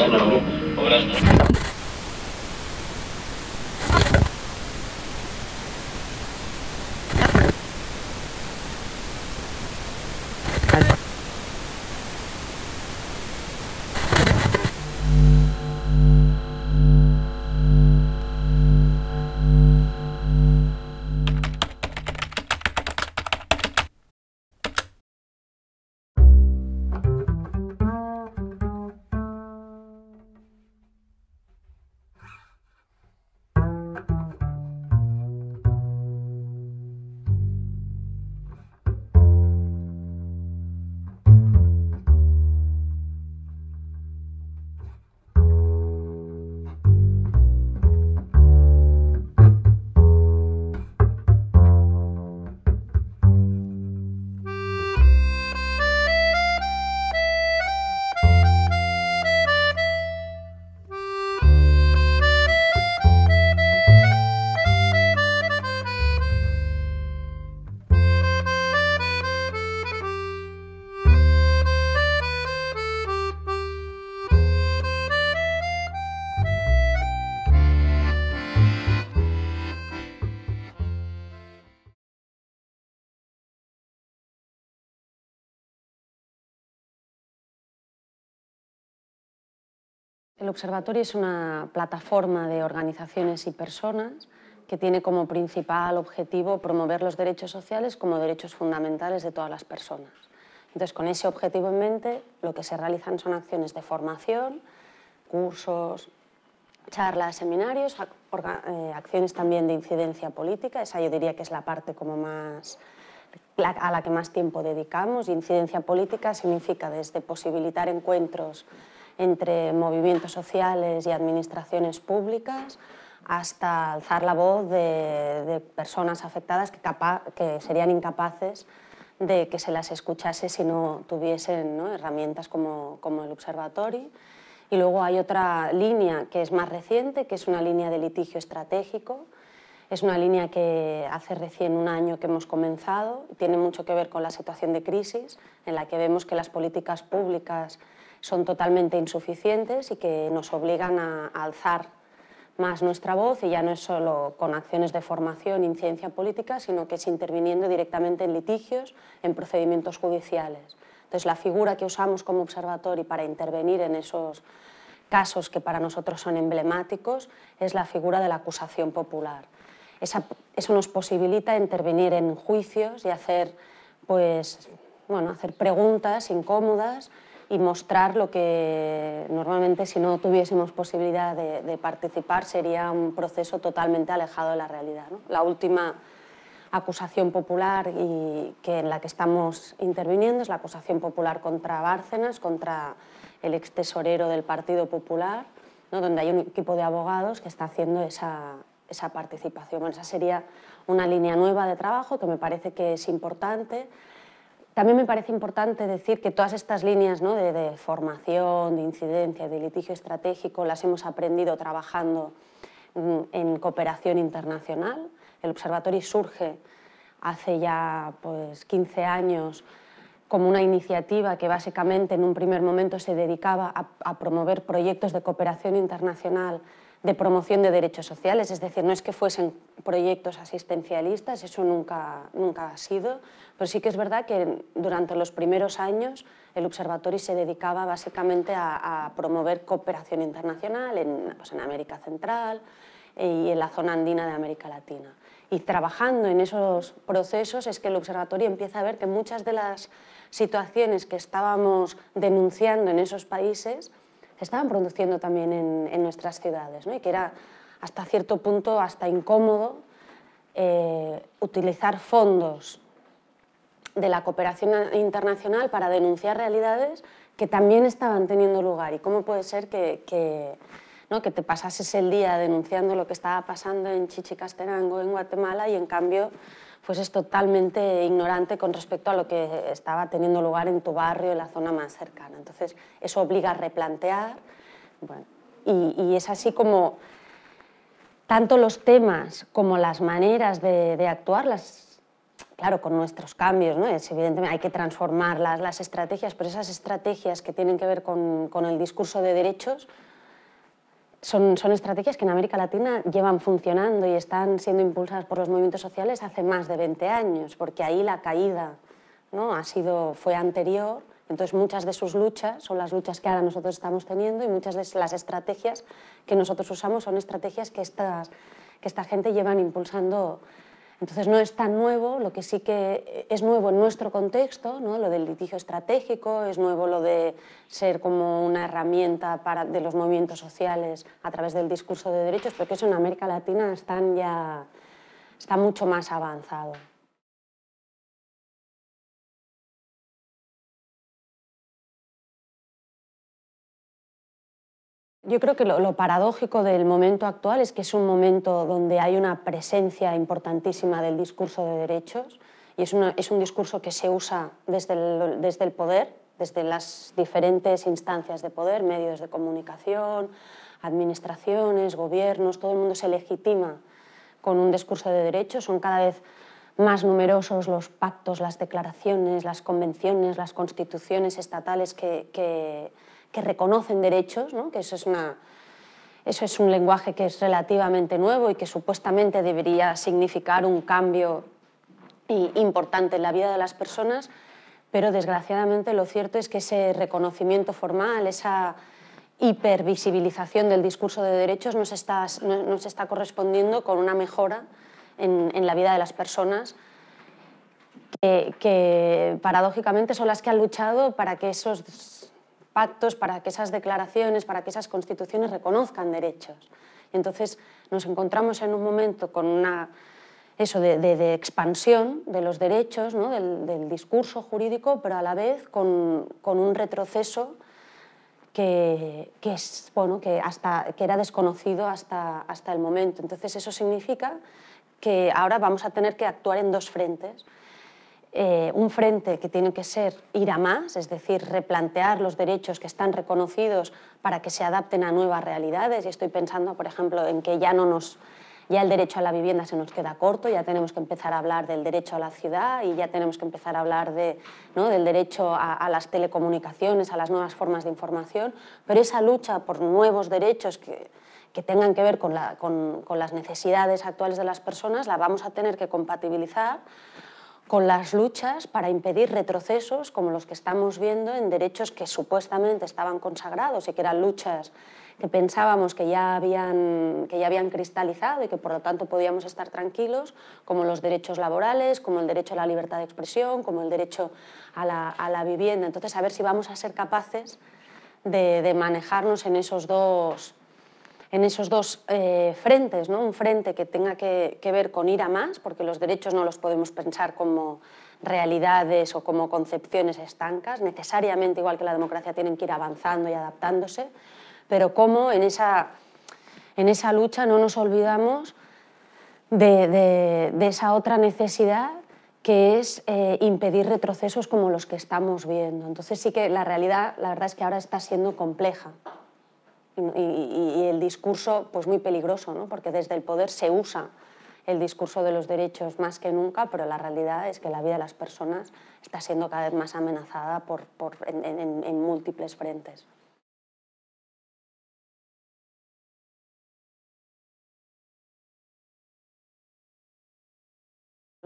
obras El observatorio es una plataforma de organizaciones y personas que tiene como principal objetivo promover los derechos sociales como derechos fundamentales de todas las personas. Entonces, con ese objetivo en mente, lo que se realizan son acciones de formación, cursos, charlas, seminarios, eh, acciones también de incidencia política, esa yo diría que es la parte como más a la que más tiempo dedicamos. Incidencia política significa desde posibilitar encuentros entre movimientos sociales y administraciones públicas, hasta alzar la voz de, personas afectadas que, serían incapaces de que se las escuchase si no tuviesen herramientas como, como el observatorio. Y luego hay otra línea que es más reciente, que es una línea de litigio estratégico. Es una línea que hace recién un año que hemos comenzado. Tiene mucho que ver con la situación de crisis, en la que vemos que las políticas públicas son totalmente insuficientes y que nos obligan a, alzar más nuestra voz y ya no es solo con acciones de formación en ciencia política, sino que es interviniendo directamente en litigios, en procedimientos judiciales. Entonces, la figura que usamos como observatorio para intervenir en esos casos que para nosotros son emblemáticos es la figura de la acusación popular. Esa, eso nos posibilita intervenir en juicios y hacer, pues, bueno, hacer preguntas incómodas y mostrar lo que normalmente si no tuviésemos posibilidad de, participar sería un proceso totalmente alejado de la realidad. La última acusación popular y que en la que estamos interviniendo es la acusación popular contra Bárcenas, contra el ex tesorero del Partido Popular, ¿no? donde hay un equipo de abogados que está haciendo esa, esa participación. esa sería una línea nueva de trabajo que me parece que es importante. También me parece importante decir que todas estas líneas de, formación, de incidencia, de litigio estratégico, las hemos aprendido trabajando mm, en cooperación internacional. El observatorio surge hace ya 15 pues, años como una iniciativa que básicamente en un primer momento se dedicaba a, a promover proyectos de cooperación internacional de promoción de derechos sociales, es decir, no es que fuesen proyectos asistencialistas, eso nunca, nunca ha sido, pero sí que es verdad que durante los primeros años el observatorio se dedicaba básicamente a, promover cooperación internacional en, pues, en América Central e, y en la zona andina de América Latina. Y trabajando en esos procesos es que el observatorio empieza a ver que muchas de las situaciones que estábamos denunciando en esos países se estaban produciendo también en, nuestras ciudades ¿no? y que era hasta cierto punto, hasta incómodo, eh, utilizar fondos de la cooperación internacional para denunciar realidades que también estaban teniendo lugar. ¿Y cómo puede ser que, que, ¿no? que te pasases el día denunciando lo que estaba pasando en Chichicastenango, en Guatemala, y en cambio pues es totalmente ignorante con respecto a lo que estaba teniendo lugar en tu barrio, en la zona más cercana. Entonces, eso obliga a replantear. Bueno, y, es así como tanto los temas como las maneras de, de actuar, claro, con nuestros cambios, ¿no? evidentemente hay que transformar las, estrategias, pero esas estrategias que tienen que ver con, con el discurso de derechos, son, estrategias que en América Latina llevan funcionando y están siendo impulsadas por los movimientos sociales hace más de 20 años, porque ahí la caída ¿no? ha sido, fue anterior. Entonces muchas de sus luchas son las luchas que ahora nosotros estamos teniendo y muchas de las estrategias que nosotros usamos son estrategias que, estas, que esta gente llevan impulsando entonces no es tan nuevo, lo que sí que eh, es nuevo en nuestro contexto, ¿no? lo del litigio estratégico, es nuevo lo de ser como una herramienta para, de los movimientos sociales a través del discurso de derechos, porque eso en América Latina están ya, está mucho más avanzado. Yo creo que lo, paradójico del momento actual es que es un momento donde hay una presencia importantísima del discurso de derechos y es, es un discurso que se usa desde el, desde el poder, desde las diferentes instancias de poder, medios de comunicación, administraciones, gobiernos, todo el mundo se legitima con un discurso de derechos, son cada vez más numerosos los pactos, las declaraciones, las convenciones, las constituciones estatales que, que que reconocen derechos, ¿no? que eso es, una, eso es un lenguaje que es relativamente nuevo y que supuestamente debería significar un cambio importante en la vida de las personas, pero desgraciadamente lo cierto es que ese reconocimiento formal, esa hipervisibilización del discurso de derechos no se está, está correspondiendo con una mejora en, la vida de las personas. Que, que, paradójicamente son las que han luchado para que esos pactos, para que esas declaraciones, para que esas constituciones reconozcan derechos. entonces nos encontramos en un momento con una eso de, expansión de los derechos, del, discurso jurídico, pero a la vez con, un retroceso que, que, es, bueno, que, hasta, que era desconocido hasta, hasta el momento. Entonces eso significa que ahora vamos a tener que actuar en dos frentes. Eh, un frente que tiene que ser ir a más, es decir, replantear los derechos que están reconocidos para que se adapten a nuevas realidades. Y estoy pensando, por ejemplo, en que ya no nos ya el derecho a la vivienda se nos queda corto, ya tenemos que empezar a hablar del derecho a la ciudad y ya tenemos que empezar a hablar de, ¿no? del derecho a, las telecomunicaciones, a las nuevas formas de información, pero esa lucha por nuevos derechos que, tengan que ver con, con las necesidades actuales de las personas la vamos a tener que compatibilizar con las luchas para impedir retrocesos como los que estamos viendo en derechos que supuestamente estaban consagrados y que eran luchas que pensábamos que ya habían, que ya habían cristalizado y que por lo tanto podíamos estar tranquilos, como los derechos laborales, como el derecho a la libertad de expresión, como el derecho a la, vivienda. Entonces, a ver si vamos a ser capaces de, de manejarnos en esos dos en esos dos eh, frentes, ¿no? un frente que tenga que, ver con ir a más, porque los derechos no los podemos pensar como realidades o como concepciones estancas, necesariamente igual que la democracia tienen que ir avanzando y adaptándose, pero cómo en esa, en esa lucha no nos olvidamos de, esa otra necesidad que es eh, impedir retrocesos como los que estamos viendo. Entonces sí que la realidad, la verdad es que ahora está siendo compleja y, el discurso pues muy peligroso, ¿no? porque desde el poder se usa el discurso de los derechos más que nunca, pero la realidad es que la vida de las personas está siendo cada vez más amenazada por, por en múltiples frentes.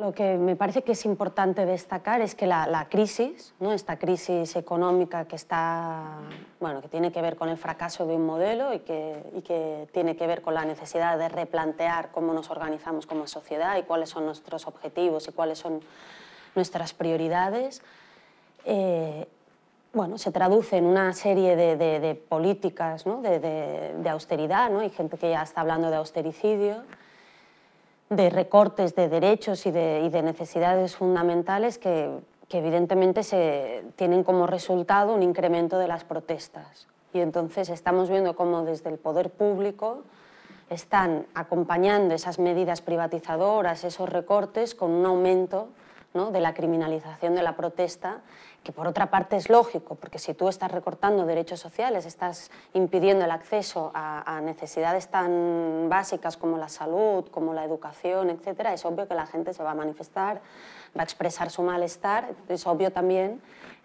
Lo que me parece que es importante destacar es que la, crisis, esta crisis económica que, que tiene que ver con el fracaso de un modelo y que, tiene que ver con la necesidad de replantear cómo nos organizamos como sociedad y cuáles son nuestros objetivos y cuáles son nuestras prioridades, eh, se traduce en una serie de, políticas de, austeridad hay gente que ya está hablando de austericidio de recortes de derechos y de, necesidades fundamentales que, evidentemente se tienen como resultado un incremento de las protestas. Y entonces estamos viendo cómo desde el poder público están acompañando esas medidas privatizadoras, esos recortes, con un aumento de la criminalización de la protesta, que por otra parte es lógico, porque si tú estás recortando derechos sociales, estás impidiendo el acceso a, necesidades tan básicas como la salud, como la educación, etc., es obvio que la gente se va a manifestar, va a expresar su malestar, es obvio también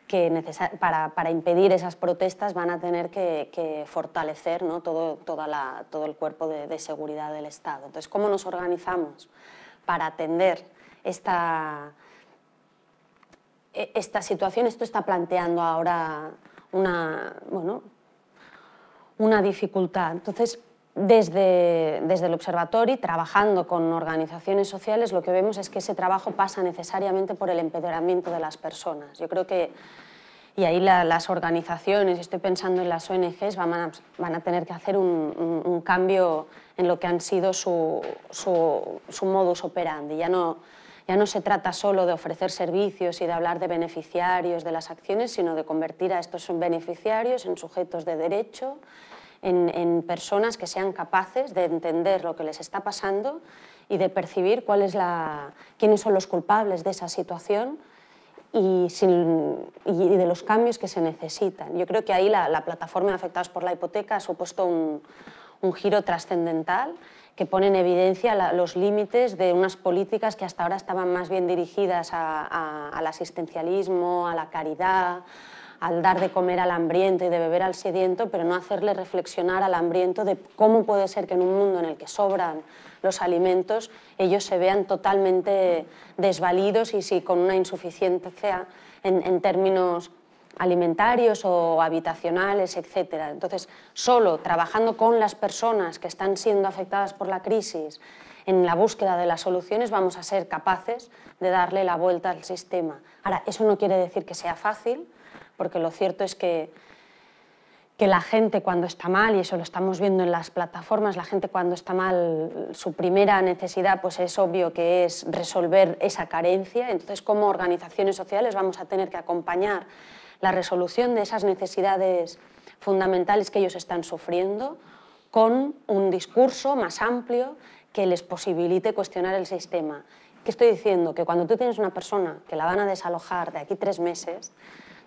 que para, impedir esas protestas van a tener que, fortalecer ¿no? todo, todo el cuerpo de, de, seguridad del Estado. Entonces, ¿cómo nos organizamos para atender esta, e, esta situación, esto está planteando ahora una, una dificultad. Entonces, desde, el observatorio, trabajando con organizaciones sociales, lo que vemos es que ese trabajo pasa necesariamente por el empoderamiento de las personas. Yo creo que, y ahí las organizaciones, estoy pensando en las ONGs, van a, tener que hacer un, cambio en lo que han sido su, su modus operandi. Ya no, ya no se trata solo de ofrecer servicios y de hablar de beneficiarios de las acciones, sino de convertir a estos beneficiarios en sujetos de derecho, en, personas que sean capaces de entender lo que les está pasando y de percibir quiénes son los culpables de esa situación y, de los cambios que se necesitan. Yo creo que ahí la, plataforma de afectados por la hipoteca ha supuesto un giro trascendental que pone en evidencia los límites de unas políticas que hasta ahora estaban más bien dirigidas al asistencialismo, a la caridad, al dar de comer al hambriento y de beber al sediento, pero no hacerle reflexionar al hambriento de cómo puede ser que en un mundo en el que sobran los alimentos ellos se vean totalmente desvalidos y si con una insuficiencia en, en términos alimentarios o habitacionales, etc. Entonces, solo trabajando con las personas que están siendo afectadas por la crisis en la búsqueda de las soluciones vamos a ser capaces de darle la vuelta al sistema. Ahora, eso no quiere decir que sea fácil, porque lo cierto es que, que la gente cuando está mal, y eso lo estamos viendo en las plataformas, la gente cuando está mal, su primera necesidad pues es obvio que es resolver esa carencia, entonces como organizaciones sociales vamos a tener que acompañar la resolución de esas necesidades fundamentales que ellos están sufriendo con un discurso más amplio que les posibilite cuestionar el sistema. ¿Qué estoy diciendo? Que cuando tú tienes una persona que la van a desalojar de aquí tres meses,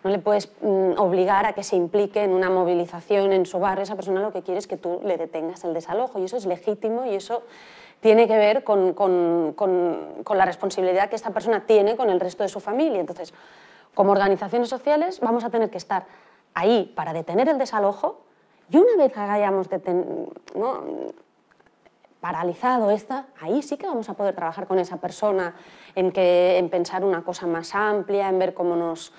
no le puedes mm, obligar a que se implique en una movilización en su barrio. Esa persona lo que quiere es que tú le detengas el desalojo y eso es legítimo y eso tiene que ver con, con, la responsabilidad que esta persona tiene con el resto de su familia. Entonces, como organizaciones sociales vamos a tener que estar ahí para detener el desalojo y una vez hayamos paralizado esta, ahí sí que vamos a poder trabajar con esa persona en, que, en pensar una cosa más amplia, en ver cómo nos,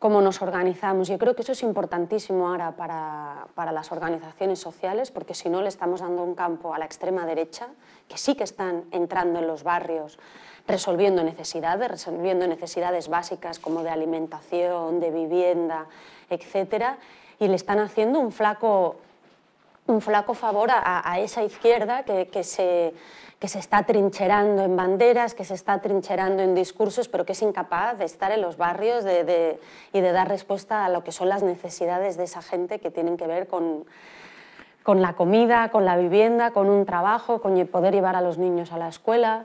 cómo nos organizamos. Yo creo que eso es importantísimo ahora para, para, las organizaciones sociales, porque si no le estamos dando un campo a la extrema derecha, que sí que están entrando en los barrios, resolviendo necesidades, resolviendo necesidades básicas como de alimentación, de vivienda, etc. Y le están haciendo un flaco, un flaco favor a, esa izquierda que, se, está trincherando en banderas, que se está trincherando en discursos, pero que es incapaz de estar en los barrios de, y de dar respuesta a lo que son las necesidades de esa gente que tienen que ver con con la comida, con la vivienda, con un trabajo, con poder llevar a los niños a la escuela.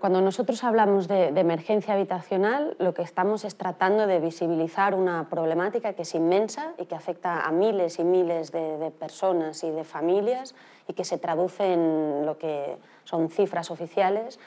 Cuando nosotros hablamos de, emergencia habitacional, lo que estamos es tratando de visibilizar una problemática que es inmensa y que afecta a miles y miles de, de, personas y de familias y que se traduce en lo que son cifras oficiales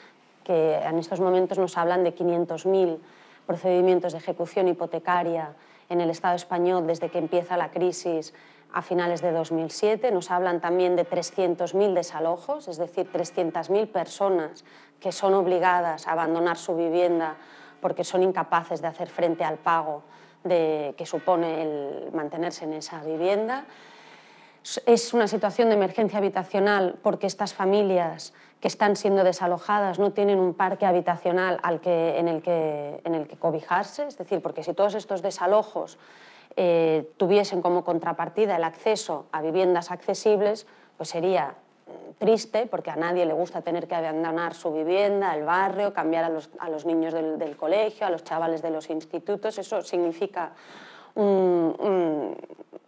que en estos momentos nos hablan de 500.000 procedimientos de ejecución hipotecaria en el Estado español desde que empieza la crisis a finales de 2007. Nos hablan también de 300.000 desalojos, es decir, 300.000 personas que son obligadas a abandonar su vivienda porque son incapaces de hacer frente al pago que supone el mantenerse en esa vivienda. Es una situación de emergencia habitacional porque estas familias que están siendo desalojadas no tienen un parque habitacional al que, en, el que, en el que cobijarse, es decir, porque si todos estos desalojos eh, tuviesen como contrapartida el acceso a viviendas accesibles, pues sería mm, triste, porque a nadie le gusta tener que abandonar su vivienda, el barrio, cambiar a los, niños del, colegio, a los chavales de los institutos. Eso significa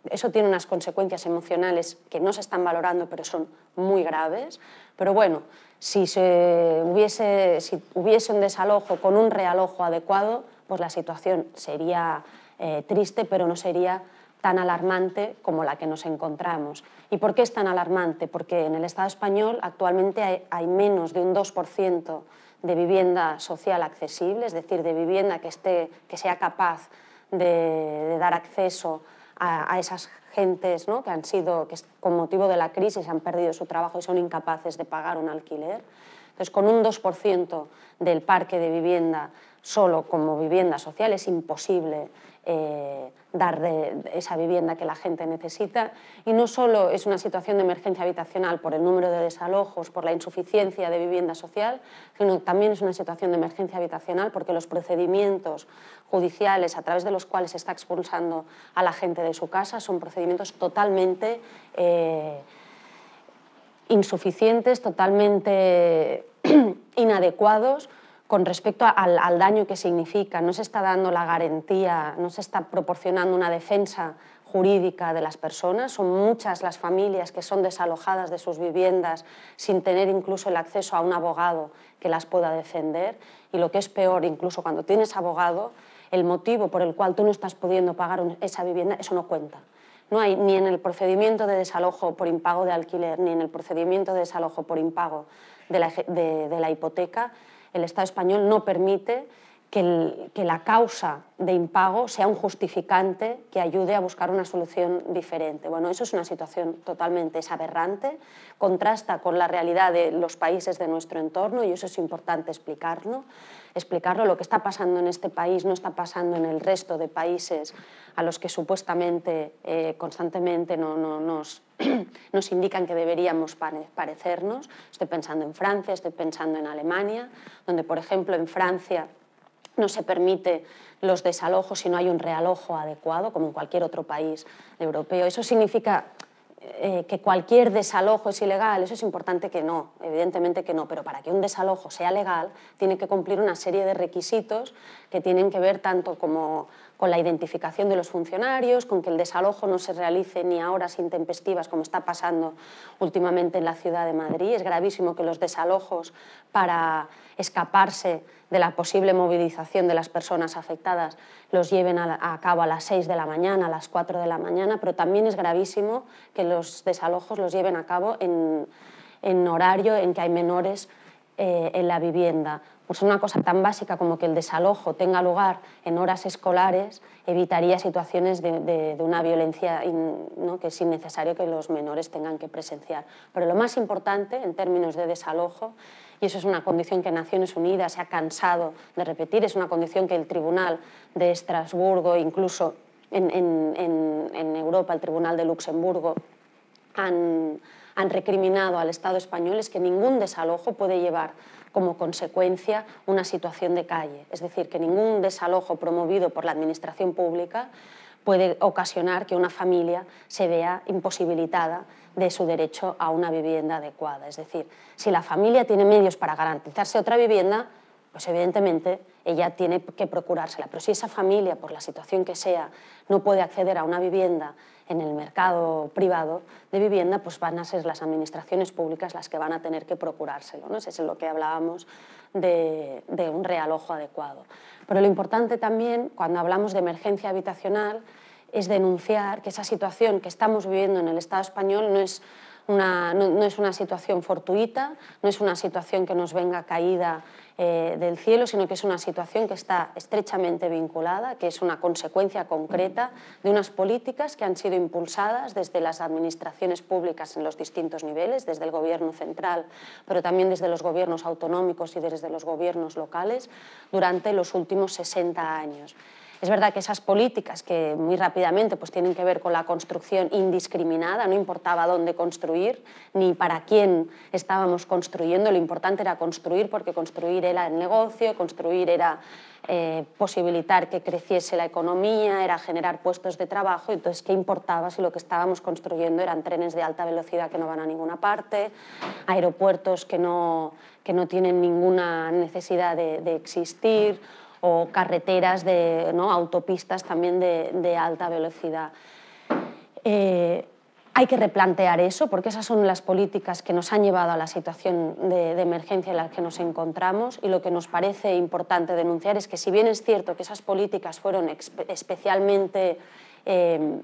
eso tiene unas consecuencias emocionales que no se están valorando, pero son muy graves. Pero bueno, si, hubiese, si hubiese un desalojo con un realojo adecuado, pues la situación sería eh, triste, pero no sería tan alarmante como la que nos encontramos. ¿Y por qué es tan alarmante? Porque en el Estado español actualmente hay, menos de un 2% de vivienda social accesible, es decir, de vivienda que, que sea capaz de, dar acceso a, esas gentes ¿no? que han sido, que con motivo de la crisis han perdido su trabajo y son incapaces de pagar un alquiler. Entonces, con un 2% del parque de vivienda solo como vivienda social es imposible eh, dar de, esa vivienda que la gente necesita. Y no solo es una situación de emergencia habitacional por el número de desalojos, por la insuficiencia de vivienda social, sino también es una situación de emergencia habitacional porque los procedimientos judiciales a través de los cuales se está expulsando a la gente de su casa son procedimientos totalmente... Eh, insuficientes, totalmente inadecuados, con respecto al, daño que significa. No se está dando la garantía, no se está proporcionando una defensa jurídica de las personas. Son muchas las familias que son desalojadas de sus viviendas sin tener incluso el acceso a un abogado que las pueda defender. Y lo que es peor, incluso cuando tienes abogado, el motivo por el cual tú no estás pudiendo pagar esa vivienda, eso no cuenta. No hay ni en el procedimiento de desalojo por impago de alquiler, ni en el procedimiento de desalojo por impago de la hipoteca, el Estado español no permite que, la causa de impago sea un justificante que ayude a buscar una solución diferente. Bueno, eso es una situación totalmente aberrante, contrasta con la realidad de los países de nuestro entorno y eso es importante explicarlo. Explicarlo, lo que está pasando en este país no está pasando en el resto de países a los que supuestamente eh, constantemente no, nos, nos indican que deberíamos parecernos. Estoy pensando en Francia, estoy pensando en Alemania, donde por ejemplo en Francia no se permite los desalojos si no hay un realojo adecuado, como en cualquier otro país europeo. Eso significa eh, que cualquier desalojo es ilegal, eso es importante que no, evidentemente que no, pero para que un desalojo sea legal tiene que cumplir una serie de requisitos que tienen que ver tanto como con la identificación de los funcionarios, con que el desalojo no se realice ni a horas intempestivas, como está pasando últimamente en la ciudad de Madrid. Es gravísimo que los desalojos para escaparse de la posible movilización de las personas afectadas los lleven a, cabo a las 6 de la mañana, a las 4 de la mañana, pero también es gravísimo que los desalojos los lleven a cabo en, horario en que hay menores eh, en la vivienda una cosa tan básica como que el desalojo tenga lugar en horas escolares evitaría situaciones de, una violencia que es innecesario que los menores tengan que presenciar. Pero lo más importante en términos de desalojo, y eso es una condición que Naciones Unidas se ha cansado de repetir, es una condición que el Tribunal de Estrasburgo, incluso en, Europa, el Tribunal de Luxemburgo, han, han recriminado al Estado español, es que ningún desalojo puede llevar como consecuencia una situación de calle. Es decir, que ningún desalojo promovido por la Administración Pública puede ocasionar que una familia se vea imposibilitada de su derecho a una vivienda adecuada. Es decir, si la familia tiene medios para garantizarse otra vivienda, pues evidentemente ella tiene que procurársela. Pero si esa familia, por la situación que sea, no puede acceder a una vivienda en el mercado privado de vivienda, pues van a ser las administraciones públicas las que van a tener que procurárselo. ¿no? Eso es lo que hablábamos de, un realojo adecuado. Pero lo importante también, cuando hablamos de emergencia habitacional, es denunciar que esa situación que estamos viviendo en el Estado español no es no, es una situación fortuita, no es una situación que nos venga caída eh, del cielo, sino que es una situación que está estrechamente vinculada, que es una consecuencia concreta de unas políticas que han sido impulsadas desde las administraciones públicas en los distintos niveles, desde el gobierno central, pero también desde los gobiernos autonómicos y desde los gobiernos locales, durante los últimos 60 años. Es verdad que esas políticas que muy rápidamente pues, tienen que ver con la construcción indiscriminada, no importaba dónde construir ni para quién estábamos construyendo, lo importante era construir porque construir era el negocio, construir era eh, posibilitar que creciese la economía, era generar puestos de trabajo, entonces qué importaba si lo que estábamos construyendo eran trenes de alta velocidad que no van a ninguna parte, aeropuertos que no, tienen ninguna necesidad de existir o carreteras, de, ¿no? autopistas también de, alta velocidad. Eh, hay que replantear eso porque esas son las políticas que nos han llevado a la situación de, emergencia en la que nos encontramos y lo que nos parece importante denunciar es que si bien es cierto que esas políticas fueron especialmente eh,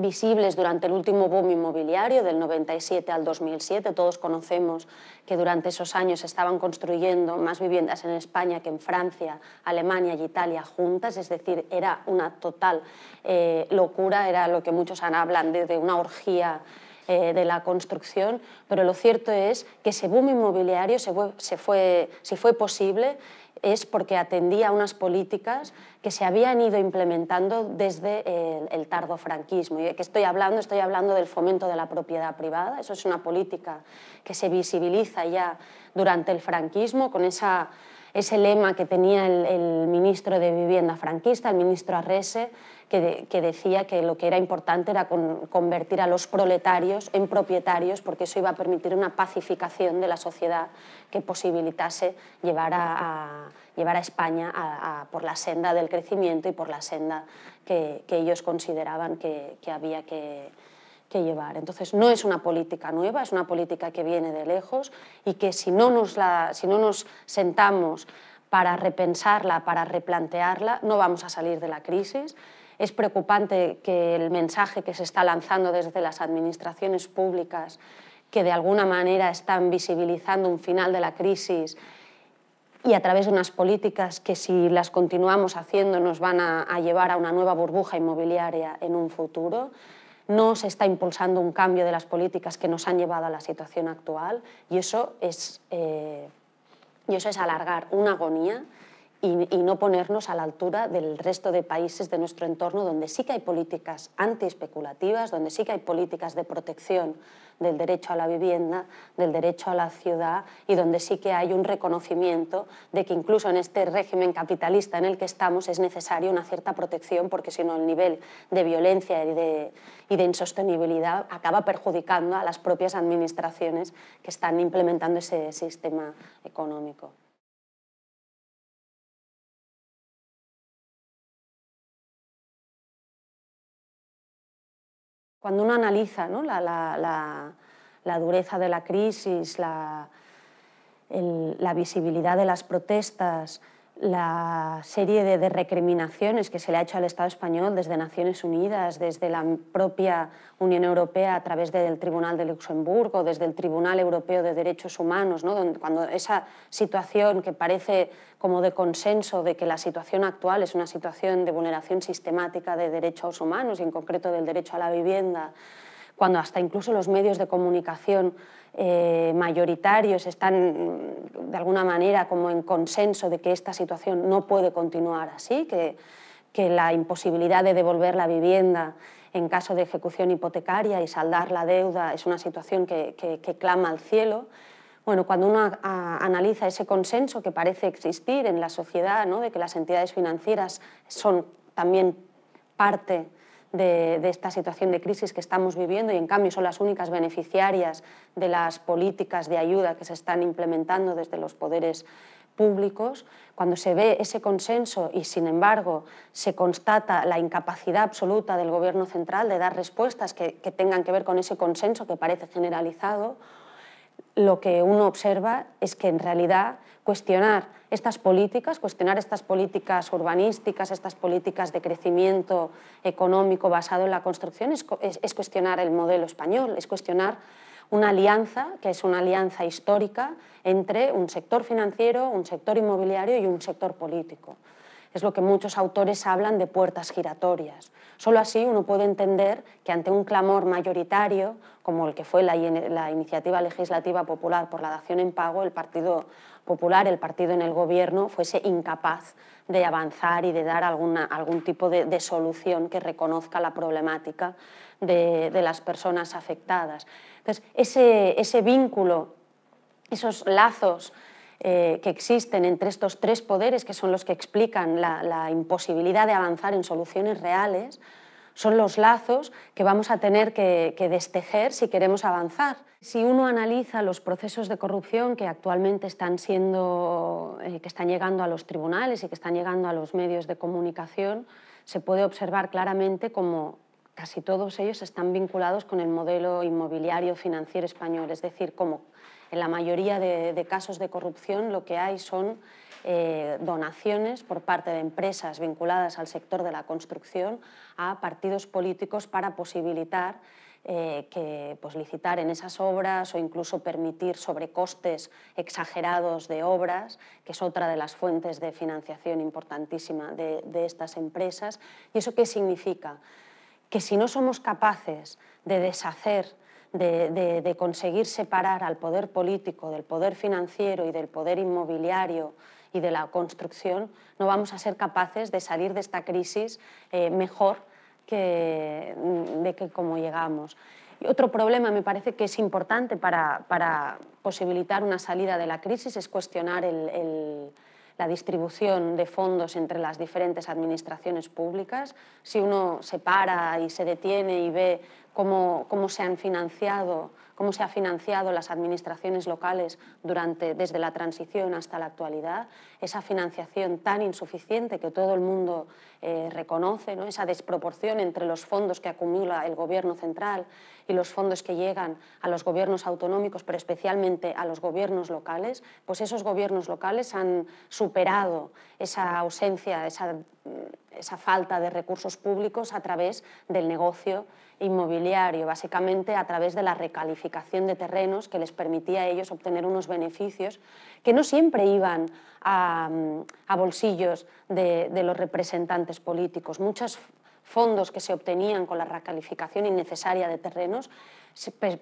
visibles durante el último boom inmobiliario del 97 al 2007. Todos conocemos que durante esos años estaban construyendo más viviendas en España que en Francia, Alemania y Italia juntas, es decir, era una total eh, locura, era lo que muchos hablan de, una orgía eh, de la construcción, pero lo cierto es que ese boom inmobiliario se se fue, si fue posible es porque atendía a unas políticas que se habían ido implementando desde el, tardo franquismo. ¿Y que estoy hablando? Estoy hablando del fomento de la propiedad privada. Eso es una política que se visibiliza ya durante el franquismo con esa ese lema que tenía el, ministro de Vivienda franquista, el ministro Arrese, que, decía que lo que era importante era convertir a los proletarios en propietarios, porque eso iba a permitir una pacificación de la sociedad que posibilitase llevar a, llevar a España por la senda del crecimiento y por la senda que, ellos consideraban que había que, que llevar. Entonces, no es una política nueva, es una política que viene de lejos y que si no nos, si no nos sentamos para repensarla, para replantearla, no vamos a salir de la crisis. Es preocupante que el mensaje que se está lanzando desde las administraciones públicas, que de alguna manera están visibilizando un final de la crisis y a través de unas políticas que si las continuamos haciendo nos van a llevar a una nueva burbuja inmobiliaria en un futuro, no se está impulsando un cambio de las políticas que nos han llevado a la situación actual y eso es, eh, es alargar una agonía y, no ponernos a la altura del resto de países de nuestro entorno, donde sí que hay políticas anti-especulativas, donde sí que hay políticas de protección del derecho a la vivienda, del derecho a la ciudad y donde sí que hay un reconocimiento de que incluso en este régimen capitalista en el que estamos es necesaria una cierta protección porque si no el nivel de violencia y de insostenibilidad acaba perjudicando a las propias administraciones que están implementando ese sistema económico. cuando uno analiza ¿no? la, dureza de la crisis, la, visibilidad de las protestas, la serie de, recriminaciones que se le ha hecho al Estado español desde Naciones Unidas, desde la propia Unión Europea a través del Tribunal de Luxemburgo, desde el Tribunal Europeo de Derechos Humanos, cuando esa situación que parece como de consenso de que la situación actual es una situación de vulneración sistemática de derechos humanos y en concreto del derecho a la vivienda, cuando hasta incluso los medios de comunicación eh, mayoritarios están mm, de alguna manera como en consenso de que esta situación no puede continuar así, que, la imposibilidad de devolver la vivienda en caso de ejecución hipotecaria y saldar la deuda es una situación que, clama al cielo. Bueno, cuando uno analiza ese consenso que parece existir en la sociedad, ¿no? de que las entidades financieras son también parte de, esta situación de crisis que estamos viviendo y en cambio son las únicas beneficiarias de las políticas de ayuda que se están implementando desde los poderes públicos, cuando se ve ese consenso y sin embargo se constata la incapacidad absoluta del Gobierno central de dar respuestas que tengan que ver con ese consenso que parece generalizado, lo que uno observa es que en realidad cuestionar estas políticas, cuestionar estas políticas urbanísticas, estas políticas de crecimiento económico basado en la construcción, es, cuestionar el modelo español, es cuestionar una alianza, que es una alianza histórica, entre un sector financiero, un sector inmobiliario y un sector político. Es lo que muchos autores hablan de puertas giratorias. Solo así uno puede entender que ante un clamor mayoritario, como el que fue la, e, la iniciativa legislativa popular por la dación en pago, el Partido Popular, el partido en el gobierno, fuese incapaz de avanzar y de dar algún tipo de, solución que reconozca la problemática de, las personas afectadas. Entonces, ese, vínculo, esos lazos eh, que existen entre estos tres poderes, que son los que explican la imposibilidad de avanzar en soluciones reales, son los lazos que vamos a tener que, que destejer si queremos avanzar. Si uno analiza los procesos de corrupción que actualmente están siendo, eh, que están llegando a los tribunales y que están llegando a los medios de comunicación, se puede observar claramente cómo casi todos ellos están vinculados con el modelo inmobiliario financiero español, es decir, como en la mayoría de, de casos de corrupción lo que hay son eh, donaciones por parte de empresas vinculadas al sector de la construcción a partidos políticos para posibilitar eh, que pues, licitar en esas obras o incluso permitir sobrecostes exagerados de obras, que es otra de las fuentes de financiación importantísima de, estas empresas. ¿Y eso qué significa? Que si no somos capaces de deshacer de, conseguir separar al poder político del poder financiero y del poder inmobiliario de la construcción, no vamos a ser capaces de salir de esta crisis eh, mejor que, mm, de que como llegamos. otro problema me parece que es importante para, posibilitar una salida de la crisis es cuestionar la distribución de fondos entre las diferentes administraciones públicas. Si uno se para y se detiene y ve cómo, se han financiado, cómo se ha financiado las administraciones locales durante, desde la transición hasta la actualidad, esa financiación tan insuficiente que todo el mundo eh, reconoce, esa desproporción entre los fondos que acumula el Gobierno central y los fondos que llegan a los gobiernos autonómicos, pero especialmente a los gobiernos locales, pues esos gobiernos locales han superado esa ausencia, esa, esa falta de recursos públicos a través del negocio inmobiliario, básicamente a través de la recalificación de terrenos que les permitía a ellos obtener unos beneficios que no siempre iban a, mm, bolsillos de, los representantes políticos. Muchos fondos que se obtenían con la recalificación innecesaria de terrenos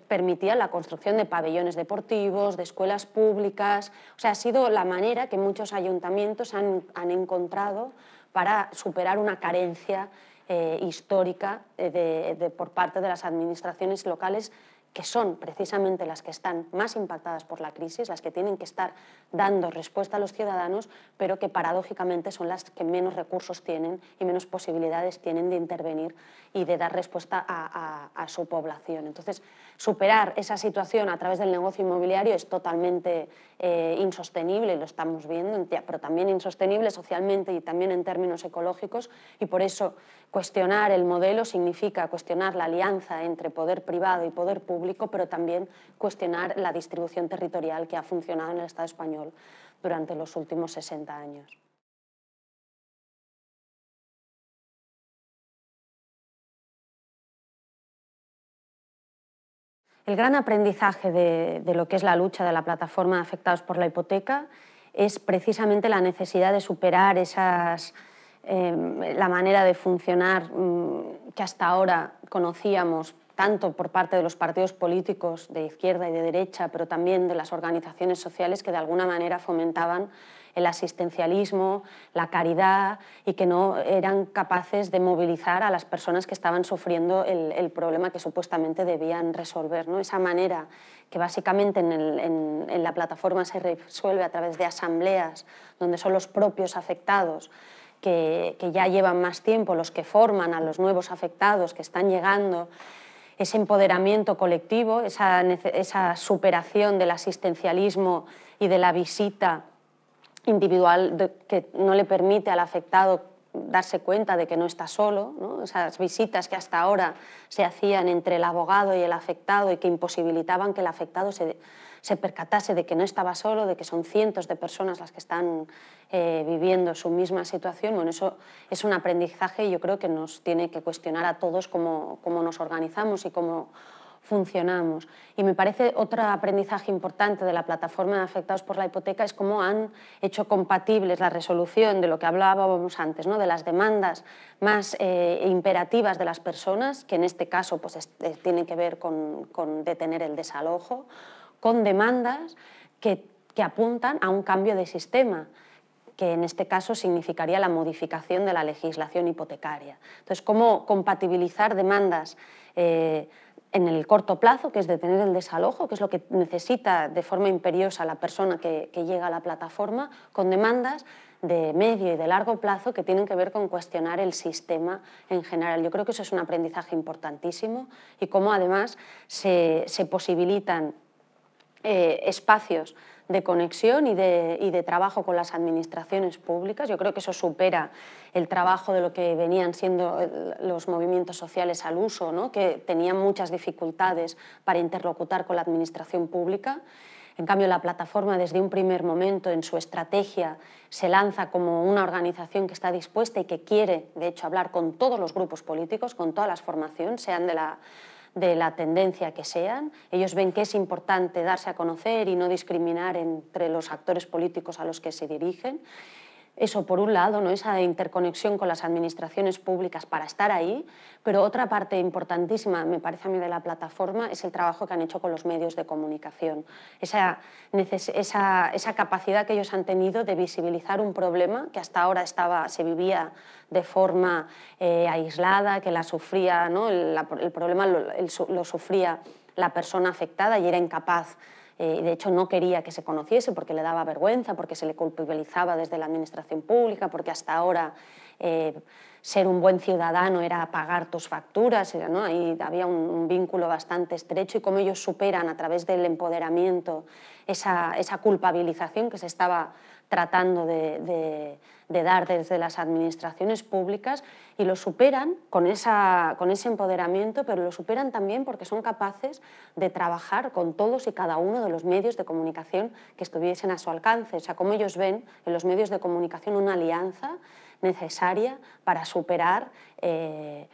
permitían la construcción de pabellones deportivos, de escuelas públicas. O sea, ha sido la manera que muchos ayuntamientos han, han encontrado para superar una carencia eh, histórica eh, de, por parte de las administraciones locales que son precisamente las que están más impactadas por la crisis, las que tienen que estar dando respuesta a los ciudadanos, pero que paradójicamente son las que menos recursos tienen y menos posibilidades tienen de intervenir y de dar respuesta a, su población. Entonces, superar esa situación a través del negocio inmobiliario es totalmente eh, insostenible, lo estamos viendo, pero también insostenible socialmente y también en términos ecológicos, y por eso Cuestionar el modelo significa cuestionar la alianza entre poder privado y poder público, pero también cuestionar la distribución territorial que ha funcionado en el Estado español durante los últimos 60 años. El gran aprendizaje de, lo que es la lucha de la plataforma de afectados por la hipoteca es precisamente la necesidad de superar esas Em, la manera de funcionar mm, que hasta ahora conocíamos tanto por parte de los partidos políticos de izquierda y de derecha, pero también de las organizaciones sociales que de alguna manera fomentaban el asistencialismo, la caridad y que no eran capaces de movilizar a las personas que estaban sufriendo el, problema que supuestamente debían resolver. ¿no? Esa manera que básicamente en, la plataforma se resuelve a través de asambleas donde son los propios afectados que, ya llevan más tiempo, los que forman a los nuevos afectados que están llegando, ese empoderamiento colectivo, esa, superación del asistencialismo y de la visita individual que no le permite al afectado darse cuenta de que no está solo, esas visitas que hasta ahora se hacían entre el abogado y el afectado y que imposibilitaban que el afectado se, se percatase de que no estaba solo, de que son cientos de personas las que están eh, viviendo su misma situación, bueno, eso es un aprendizaje y yo creo que nos tiene que cuestionar a todos cómo, nos organizamos y cómo funcionamos. Y me parece otro aprendizaje importante de la plataforma de afectados por la hipoteca es cómo han hecho compatibles la resolución de lo que hablábamos antes, ¿no? de las demandas más eh, imperativas de las personas, que en este caso pues, eh, tienen que ver con, con detener el desalojo, con demandas que, apuntan a un cambio de sistema que en este caso significaría la modificación de la legislación hipotecaria. Entonces, ¿cómo compatibilizar demandas eh, en el corto plazo, que es detener el desalojo, que es lo que necesita de forma imperiosa la persona que, llega a la plataforma, con demandas de medio y de largo plazo que tienen que ver con cuestionar el sistema en general. Yo creo que eso es un aprendizaje importantísimo y cómo además se, se posibilitan eh, espacios de conexión y de, trabajo con las administraciones públicas. Yo creo que eso supera el trabajo de lo que venían siendo eh, los movimientos sociales al uso, que tenían muchas dificultades para interlocutar con la administración pública. En cambio, la plataforma desde un primer momento en su estrategia se lanza como una organización que está dispuesta y que quiere, de hecho, hablar con todos los grupos políticos, con todas las formaciones, sean de la de la tendencia que sean. Ellos ven que es importante darse a conocer y no discriminar entre los actores políticos a los que se dirigen eso por un lado, ¿no? esa interconexión con las administraciones públicas para estar ahí, pero otra parte importantísima, me parece a mí, de la plataforma es el trabajo que han hecho con los medios de comunicación. Esa, capacidad que ellos han tenido de visibilizar un problema que hasta ahora se vivía de forma eh, aislada, que la sufría, ¿no? el, problema lo sufría la persona afectada y era incapaz eh, de hecho no quería que se conociese porque le daba vergüenza, porque se le culpabilizaba desde la administración pública, porque hasta ahora eh, ser un buen ciudadano era pagar tus facturas, era, ¿no? había un, vínculo bastante estrecho y cómo ellos superan a través del empoderamiento esa, esa culpabilización que se estaba tratando de, dar desde las administraciones públicas y lo superan con, esa, con ese empoderamiento, pero lo superan también porque son capaces de trabajar con todos y cada uno de los medios de comunicación que estuviesen a su alcance. O sea, como ellos ven en los medios de comunicación una alianza necesaria para superar... Eh,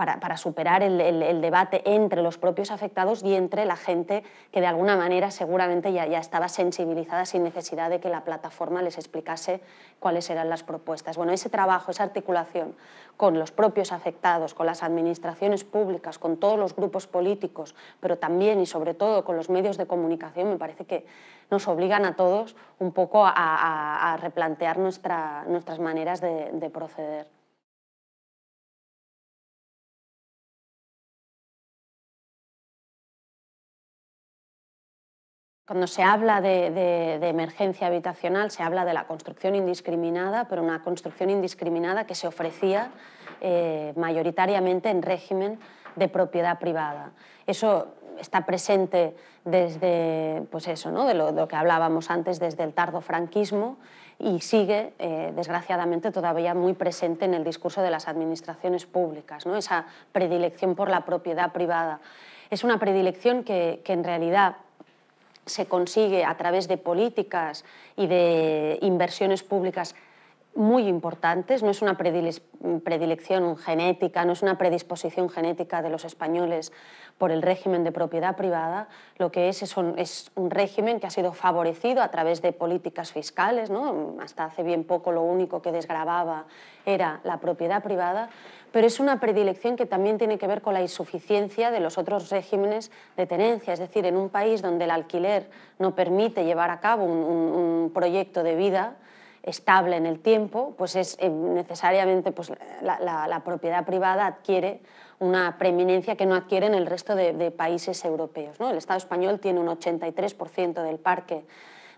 para, superar el, debate entre los propios afectados y entre la gente que de alguna manera seguramente ya, estaba sensibilizada sin necesidad de que la plataforma les explicase cuáles eran las propuestas. Bueno, ese trabajo, esa articulación con los propios afectados, con las administraciones públicas, con todos los grupos políticos, pero también y sobre todo con los medios de comunicación, me parece que nos obligan a todos un poco a, replantear nuestras maneras de proceder. Cuando se habla de, emergencia habitacional, se habla de la construcción indiscriminada, pero una construcción indiscriminada que se ofrecía eh, mayoritariamente en régimen de propiedad privada. Eso está presente desde, pues eso, ¿no? de, lo, que hablábamos antes, desde el tardo franquismo y sigue, eh, desgraciadamente, todavía muy presente en el discurso de las administraciones públicas, ¿no? esa predilección por la propiedad privada. Es una predilección que, que en realidad se consigue a través de políticas y de inversiones públicas muy importantes, no es una predilección genética, no es una predisposición genética de los españoles por el régimen de propiedad privada, lo que es es un, régimen que ha sido favorecido a través de políticas fiscales, ¿no? hasta hace bien poco lo único que desgravaba era la propiedad privada, pero es una predilección que también tiene que ver con la insuficiencia de los otros regímenes de tenencia, es decir, en un país donde el alquiler no permite llevar a cabo un proyecto de vida, estable en el tiempo, pues es eh, necesariamente pues, la, propiedad privada adquiere una preeminencia que no adquiere en el resto de, países europeos. ¿no? El Estado español tiene un 83% del parque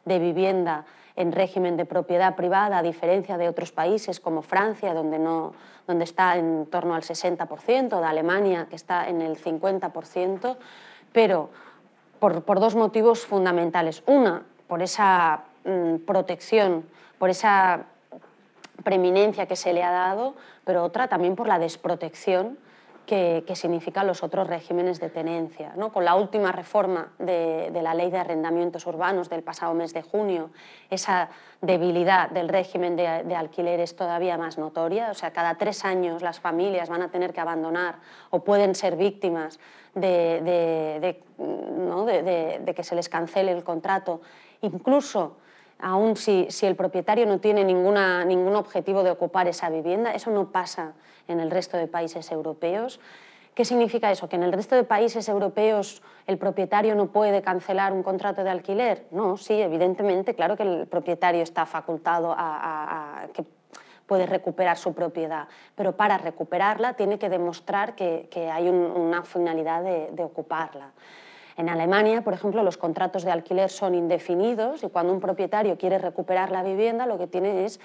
de vivienda en régimen de propiedad privada, a diferencia de otros países como Francia, donde, no, donde está en torno al 60%, de Alemania, que está en el 50%, pero por, por dos motivos fundamentales. Una, por esa Mm, protección, por esa preeminencia que se le ha dado, pero otra también por la desprotección que, significan los otros regímenes de tenencia. ¿no? Con la última reforma de, la ley de arrendamientos urbanos del pasado mes de junio, esa debilidad del régimen de, alquiler es todavía más notoria. O sea, cada tres años las familias van a tener que abandonar o pueden ser víctimas de, que se les cancele el contrato. Incluso aún si, el propietario no tiene ningún objetivo de ocupar esa vivienda. Eso no pasa en el resto de países europeos. ¿Qué significa eso? ¿Que en el resto de países europeos el propietario no puede cancelar un contrato de alquiler? No, sí, evidentemente, claro que el propietario está facultado a, que puede recuperar su propiedad, pero para recuperarla tiene que demostrar que, hay una finalidad de ocuparla. En Alemania, por ejemplo, los contratos de alquiler son indefinidos y cuando un propietario quiere recuperar la vivienda, lo que tiene es,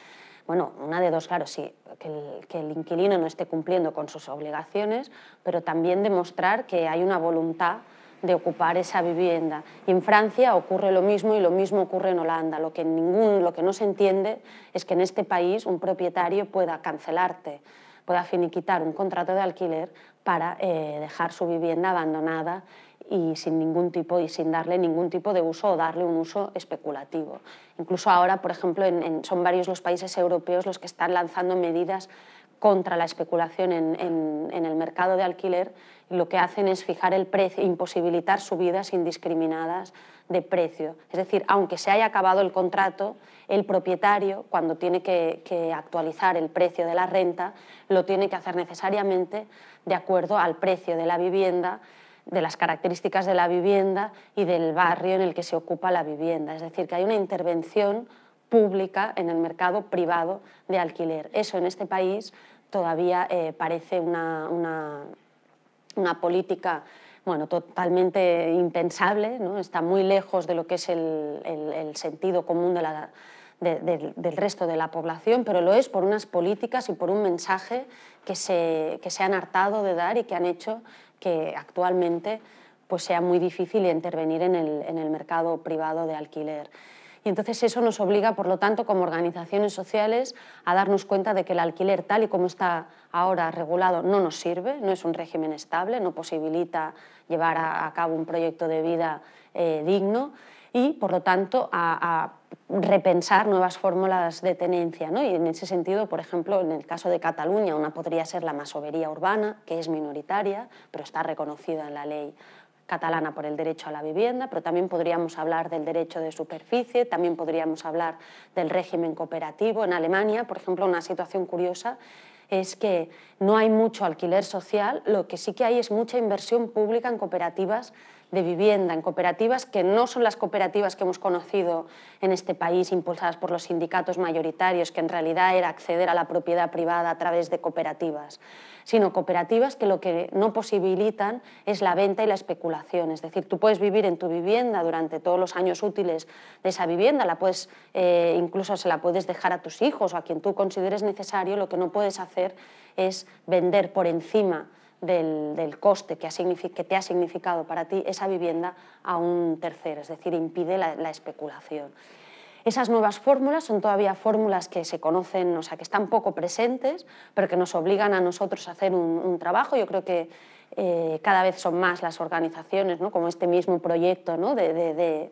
bueno, una de dos, claro, sí, que el, inquilino no esté cumpliendo con sus obligaciones, pero también demostrar que hay una voluntad de ocupar esa vivienda. en Francia ocurre lo mismo y lo mismo ocurre en Holanda. Lo que, ningún, lo que no se entiende es que en este país un propietario pueda cancelarte, pueda finiquitar un contrato de alquiler para eh, dejar su vivienda abandonada y sin ningún tipo y sin darle ningún tipo de uso o darle un uso especulativo. Incluso ahora, por ejemplo, son varios los países europeos los que están lanzando medidas contra la especulación en, el mercado de alquiler y lo que hacen es fijar el precio, imposibilitar subidas indiscriminadas de precio. Es decir, aunque se haya acabado el contrato, el propietario, cuando tiene que, actualizar el precio de la renta, lo tiene que hacer necesariamente de acuerdo al precio de la vivienda de las características de la vivienda y del barrio en el que se ocupa la vivienda. Es decir, que hay una intervención pública en el mercado privado de alquiler. Eso en este país todavía eh, parece una, una, política bueno, totalmente impensable, está muy lejos de lo que es el, sentido común de del resto de la población, pero lo es por unas políticas y por un mensaje que que se han hartado de dar y que han hecho que actualmente pues sea muy difícil intervenir en el, mercado privado de alquiler. Y entonces eso nos obliga, por lo tanto, como organizaciones sociales, a darnos cuenta de que el alquiler, tal y como está ahora regulado, no nos sirve, no es un régimen estable, no posibilita llevar a, cabo un proyecto de vida eh, digno y, por lo tanto, a, repensar nuevas fórmulas de tenencia. Y en ese sentido, por ejemplo, en el caso de Cataluña, una podría ser la masovería urbana, que es minoritaria, pero está reconocida en la ley catalana por el derecho a la vivienda, pero también podríamos hablar del derecho de superficie, también podríamos hablar del régimen cooperativo. En Alemania, por ejemplo, una situación curiosa es que no hay mucho alquiler social, lo que sí que hay es mucha inversión pública en cooperativas de vivienda, en cooperativas que no son las cooperativas que hemos conocido en este país, impulsadas por los sindicatos mayoritarios, que en realidad era acceder a la propiedad privada a través de cooperativas, sino cooperativas que lo que no posibilitan es la venta y la especulación. Es decir, tú puedes vivir en tu vivienda durante todos los años útiles de esa vivienda, la puedes, eh, incluso se la puedes dejar a tus hijos o a quien tú consideres necesario, lo que no puedes hacer es vender por encima del, coste que, que, te ha significado para ti esa vivienda a un tercero, es decir, impide la, especulación. Esas nuevas fórmulas son todavía fórmulas que se conocen, o sea, que están poco presentes, pero que nos obligan a nosotros a hacer un, trabajo. Yo creo que eh, cada vez son más las organizaciones, ¿no? como este mismo proyecto de,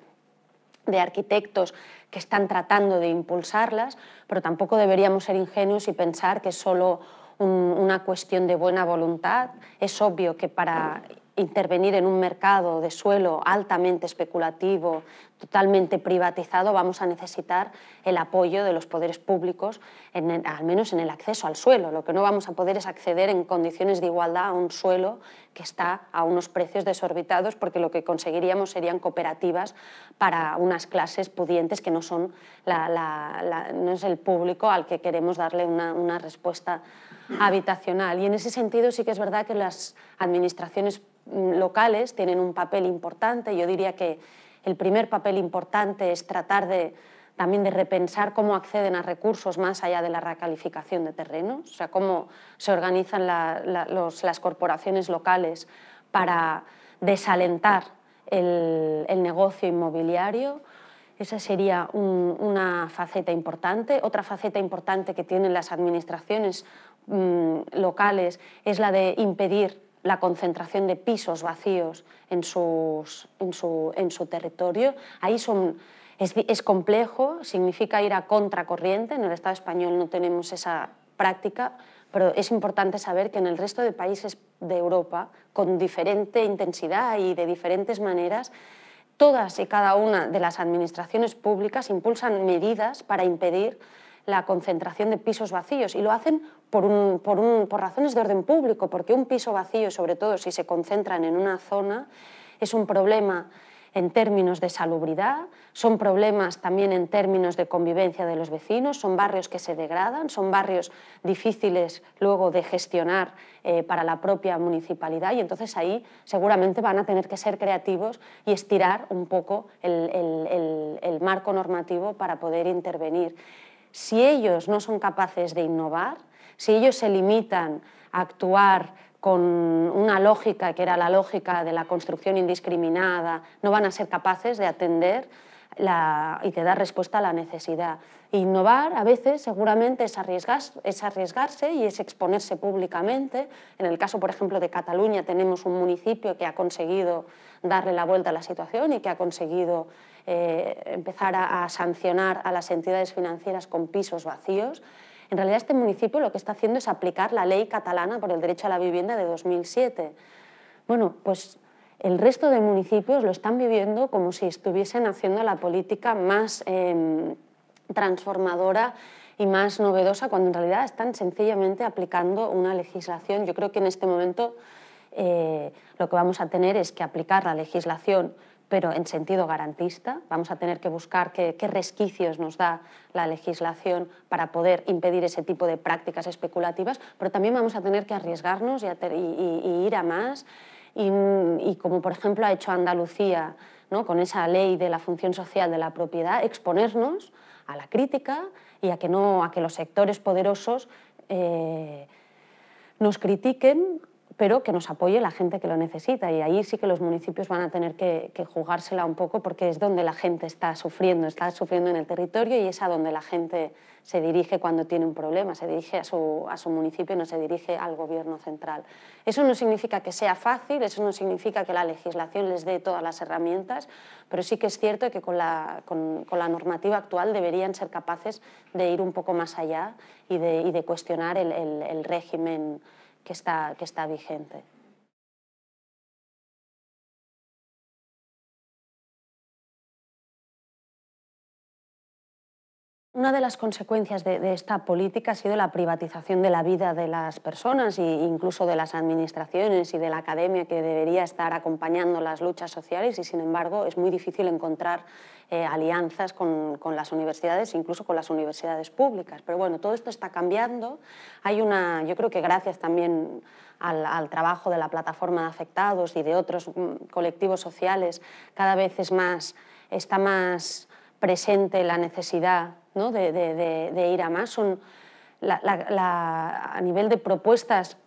de, arquitectos que están tratando de impulsarlas, pero tampoco deberíamos ser ingenuos y pensar que solo una cuestión de buena voluntad. Es obvio que para intervenir en un mercado de suelo altamente especulativo, totalmente privatizado, vamos a necesitar el apoyo de los poderes públicos, al menos en el acceso al suelo. Lo que no vamos a poder es acceder en condiciones de igualdad a un suelo que está a unos precios desorbitados, porque lo que conseguiríamos serían cooperativas para unas clases pudientes que no son no es el público al que queremos darle una, una respuesta habitacional. Y en ese sentido sí que es verdad que las administraciones mm, locales tienen un papel importante. Yo diría que el primer papel importante es tratar de también de repensar cómo acceden a recursos más allá de la recalificación de terrenos, o sea, cómo se organizan las corporaciones locales para desalentar el, negocio inmobiliario. Esa sería una faceta importante. Otra faceta importante que tienen las administraciones Mm, locales es la de impedir la concentración de pisos vacíos en, en, su, en su territorio. Ahí son, es, es, complejo, significa ir a contracorriente. En el Estado español no tenemos esa práctica, pero es importante saber que en el resto de países de Europa, con diferente intensidad y de diferentes maneras, todas y cada una de las administraciones públicas impulsan medidas para impedir la concentración de pisos vacíos y lo hacen por, por, razones de orden público, porque un piso vacío, sobre todo si se concentran en una zona, es un problema en términos de salubridad, son problemas también en términos de convivencia de los vecinos, son barrios que se degradan, son barrios difíciles luego de gestionar eh, para la propia municipalidad y entonces ahí seguramente van a tener que ser creativos y estirar un poco el marco normativo para poder intervenir. Si ellos no son capaces de innovar, si ellos se limitan a actuar con una lógica que era la lógica de la construcción indiscriminada, no van a ser capaces de atender y de dar respuesta a la necesidad. Innovar a veces seguramente es, arriesgarse, y es exponerse públicamente. En el caso, por ejemplo, de Cataluña tenemos un municipio que ha conseguido darle la vuelta a la situación y que ha conseguido eh, empezar a sancionar a las entidades financieras con pisos vacíos en realidad este municipio lo que está haciendo es aplicar la ley catalana por el derecho a la vivienda de 2007. Bueno, pues el resto de municipios lo están viviendo como si estuviesen haciendo la política más em, transformadora y más novedosa, cuando en realidad están sencillamente aplicando una legislación. Yo creo que en este momento eh, lo que vamos a tener es que aplicar la legislación pero en sentido garantista. Vamos a tener que buscar qué, resquicios nos da la legislación para poder impedir ese tipo de prácticas especulativas, pero también vamos a tener que arriesgarnos y, ir a más. y como por ejemplo ha hecho Andalucía, ¿no? con esa ley de la función social de la propiedad, exponernos a la crítica y a que, no, a que los sectores poderosos eh, nos critiquen pero que nos apoye la gente que lo necesita. Y ahí sí que los municipios van a tener que, jugársela un poco porque es donde la gente está sufriendo, está sufriendo en el territorio y es a donde la gente se dirige cuando tiene un problema, se dirige a su, a su municipio, no se dirige al gobierno central. Eso no significa que sea fácil, eso no significa que la legislación les dé todas las herramientas, pero sí que es cierto que con la, normativa actual deberían ser capaces de ir un poco más allá y de, cuestionar el, el régimen que está, que está vigente. Una de las consecuencias de, esta política ha sido la privatización de la vida de las personas e incluso de las administraciones y de la academia que debería estar acompañando las luchas sociales y sin embargo es muy difícil encontrar eh, alianzas con, las universidades, incluso con las universidades públicas. Pero bueno, todo esto está cambiando. Hay una, yo creo que gracias también al, al trabajo de la plataforma de afectados y de otros mm, colectivos sociales, cada vez es más, está más presente la necesidad de, ir a más. a nivel de propuestas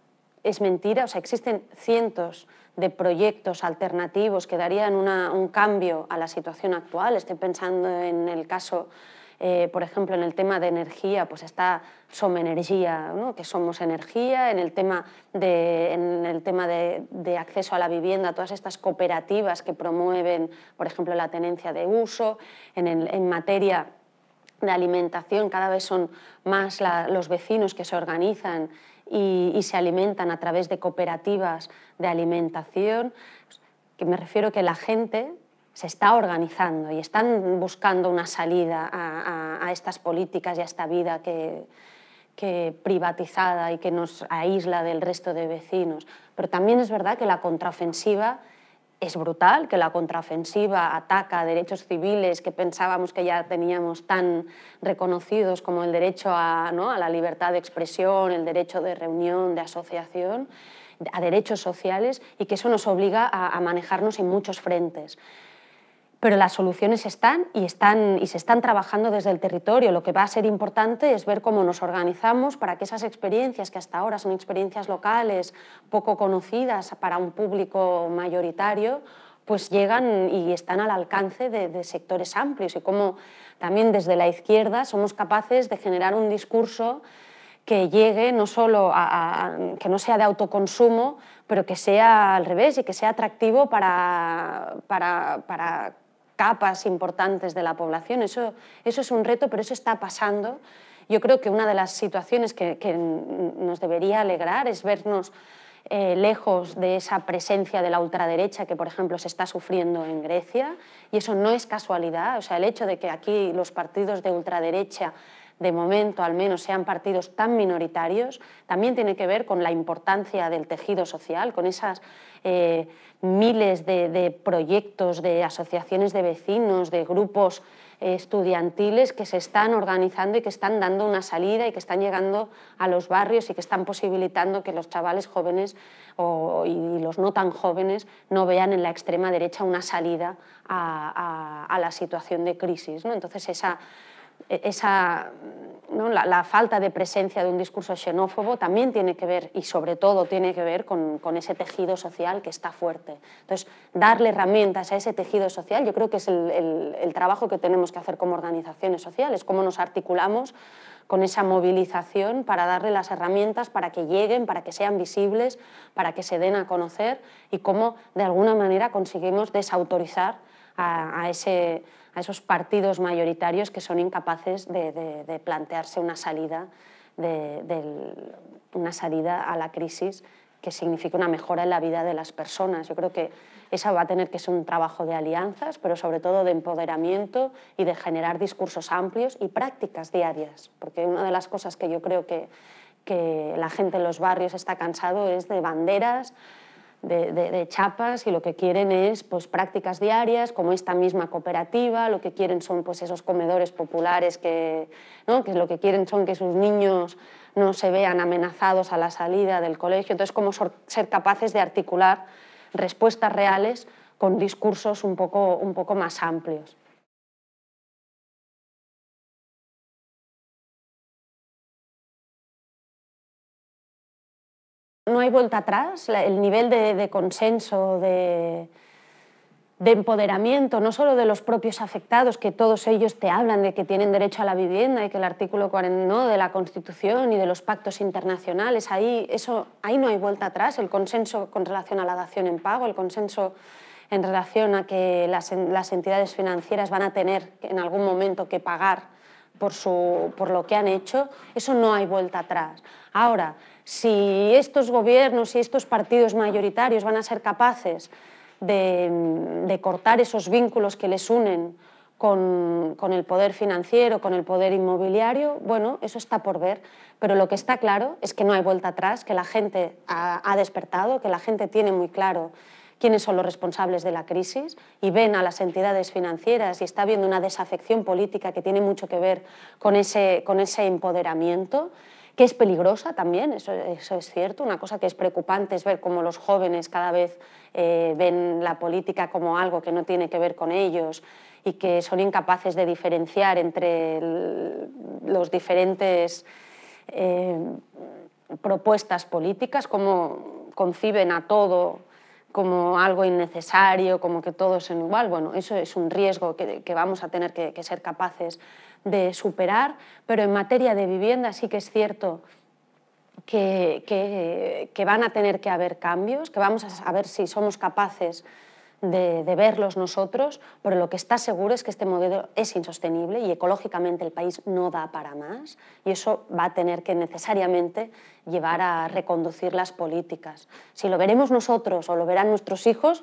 es mentira, o sea, existen cientos de proyectos alternativos que darían una, un cambio a la situación actual. Estoy pensando en el caso eh, por ejemplo, en el tema de energía, pues está Somenergía, ¿no? que somos energía, en el tema, de, en el tema de, acceso a la vivienda, todas estas cooperativas que promueven, por ejemplo, la tenencia de uso, en, en materia de alimentación, cada vez son más los vecinos que se organizan y, y, se alimentan a través de cooperativas de alimentación, que me refiero que la gente se está organizando y están buscando una salida a, estas políticas y a esta vida que, privatizada y que nos aísla del resto de vecinos. Pero también es verdad que la contraofensiva es brutal, que la contraofensiva ataca derechos civiles que pensábamos que ya teníamos tan reconocidos como el derecho a, la libertad de expresión, el derecho de reunión, de asociación, a derechos sociales y que eso nos obliga a manejarnos en muchos frentes pero las soluciones están y, están y se están trabajando desde el territorio. Lo que va a ser importante es ver cómo nos organizamos para que esas experiencias, que hasta ahora son experiencias locales, poco conocidas para un público mayoritario, pues llegan y están al alcance de, sectores amplios y cómo también desde la izquierda somos capaces de generar un discurso que llegue no solo a, que no sea de autoconsumo, pero que sea al revés y que sea atractivo para, para capas importantes de la población. Eso, eso es un reto, pero eso está pasando. Yo creo que una de las situaciones que, nos debería alegrar es vernos eh, lejos de esa presencia de la ultraderecha que, por ejemplo, se está sufriendo en Grecia. Y eso no es casualidad. O sea, el hecho de que aquí los partidos de ultraderecha, de momento al menos, sean partidos tan minoritarios, también tiene que ver con la importancia del tejido social, con esas... Eh, miles de, proyectos, de asociaciones de vecinos, de grupos estudiantiles que se están organizando y que están dando una salida y que están llegando a los barrios y que están posibilitando que los chavales jóvenes y los no tan jóvenes no vean en la extrema derecha una salida a, a la situación de crisis. ¿no? Entonces, esa e, esa, la, falta de presencia de un discurso xenófobo también tiene que ver, y sobre todo tiene que ver con, con, ese tejido social que está fuerte. Entonces, darle herramientas a ese tejido social, yo creo que es el, el, trabajo que tenemos que hacer como organizaciones sociales, cómo nos articulamos con esa movilización para darle las herramientas para que lleguen, para que sean visibles, para que se den a conocer y cómo de alguna manera conseguimos desautorizar a, a ese a esos partidos mayoritarios que son incapaces de, plantearse una salida, de, una salida a la crisis que signifique una mejora en la vida de las personas. Yo creo que esa va a tener que ser un trabajo de alianzas, pero sobre todo de empoderamiento y de generar discursos amplios y prácticas diarias, porque una de las cosas que yo creo que, que la gente en los barrios está cansado es de banderas, de, chapas y lo que quieren es pues, prácticas diarias, como esta misma cooperativa, lo que quieren son pues, esos comedores populares, que, ¿no? lo que quieren son que sus niños no se vean amenazados a la salida del colegio. Entonces, cómo ser capaces de articular respuestas reales con discursos un poco más amplios. hay vuelta atrás, el nivel de, consenso, de, de empoderamiento, no solo de los propios afectados, que todos ellos te hablan de que tienen derecho a la vivienda y que el artículo 40 de la Constitución y de los pactos internacionales, ahí, eso, ahí no hay vuelta atrás, el consenso con relación a la dación en pago, el consenso en relación a que las, las entidades financieras van a tener en algún momento que pagar por, su, por lo que han hecho, eso no hay vuelta atrás. Ahora, si estos gobiernos y estos partidos mayoritarios van a ser capaces de, cortar esos vínculos que les unen con, el poder financiero, con el poder inmobiliario, bueno, eso está por ver. Pero lo que está claro es que no hay vuelta atrás, que la gente ha, despertado, que la gente tiene muy claro quiénes son los responsables de la crisis y ven a las entidades financieras y está viendo una desafección política que tiene mucho que ver con ese empoderamiento que es peligrosa también, eso, es cierto. Una cosa que es preocupante es ver cómo los jóvenes cada vez eh, ven la política como algo que no tiene que ver con ellos y que son incapaces de diferenciar entre los diferentes eh, propuestas políticas, cómo conciben a todo como algo innecesario, como que todos es igual. Bueno, eso es un riesgo que, vamos a tener que, ser capaces de superar, pero en materia de vivienda sí que es cierto que, van a tener que haber cambios, que vamos a ver si somos capaces de, de, verlos nosotros, pero lo que está seguro es que este modelo es insostenible y ecológicamente el país no da para más y eso va a tener que necesariamente llevar a reconducir las políticas. Si lo veremos nosotros o lo verán nuestros hijos,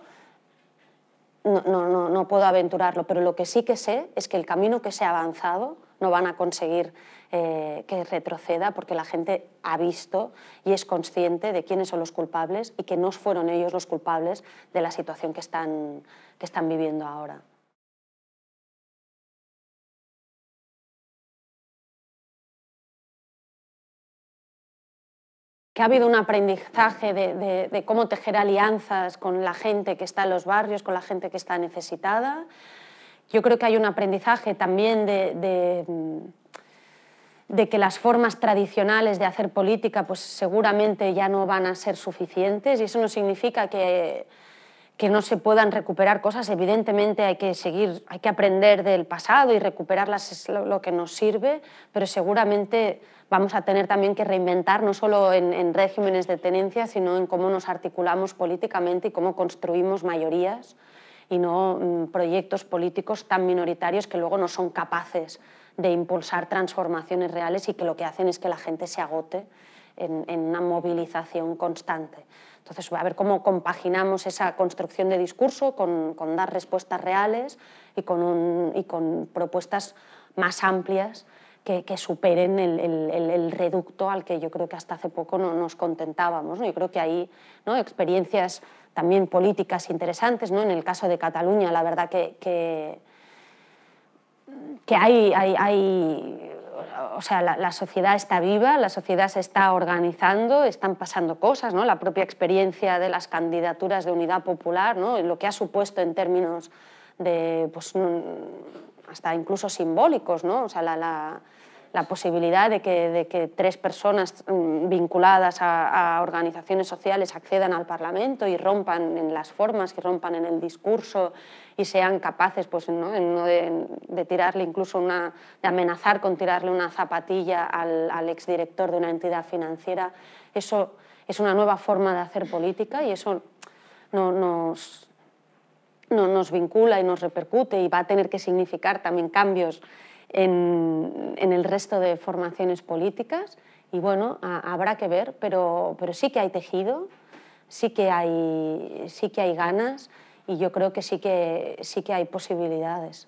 no, no, no, puedo aventurarlo, pero lo que sí que sé es que el camino que se ha avanzado no van a conseguir eh, que retroceda porque la gente ha visto y es consciente de quiénes son los culpables y que no fueron ellos los culpables de la situación que están viviendo ahora. que ha habido un aprendizaje de, cómo tejer alianzas con la gente que está en los barrios, con la gente que está necesitada. Yo creo que hay un aprendizaje también de, de que las formas tradicionales de hacer política pues seguramente ya no van a ser suficientes y eso no significa que que no se puedan recuperar cosas. Evidentemente hay que seguir, hay que aprender del pasado y recuperarlas es lo, que nos sirve, pero seguramente vamos a tener también que reinventar, no solo en, regímenes de tenencia, sino en cómo nos articulamos políticamente y cómo construimos mayorías y no mm, proyectos políticos tan minoritarios que luego no son capaces de impulsar transformaciones reales y que lo que hacen es que la gente se agote en una movilización constante. Entonces, a ver cómo compaginamos esa construcción de discurso con, dar respuestas reales y con, propuestas más amplias que, superen el, reducto al que yo creo que hasta hace poco nos contentábamos. ¿no? Yo creo que hay experiencias también políticas interesantes. ¿no? En el caso de Cataluña, la verdad que, que, que hay, hay, hay o sea, la, sociedad está viva, la sociedad se está organizando, están pasando cosas, ¿no? La propia experiencia de las candidaturas de unidad popular, ¿no? Lo que ha supuesto en términos de, pues, mm, hasta incluso simbólicos, ¿no? O sea, la la posibilidad de que, tres personas mm, vinculadas a, organizaciones sociales accedan al Parlamento y rompan en las formas, que rompan en el discurso y sean capaces pues, ¿no? de, tirarle incluso una, de amenazar con tirarle una zapatilla al, exdirector de una entidad financiera, eso es una nueva forma de hacer política y eso nos, no, nos vincula y nos repercute y va a tener que significar también cambios en, el resto de formaciones políticas y bueno, habrá que ver, pero, pero sí que hay tejido, sí que hay, sí que hay ganas y yo creo que sí que, sí que hay posibilidades.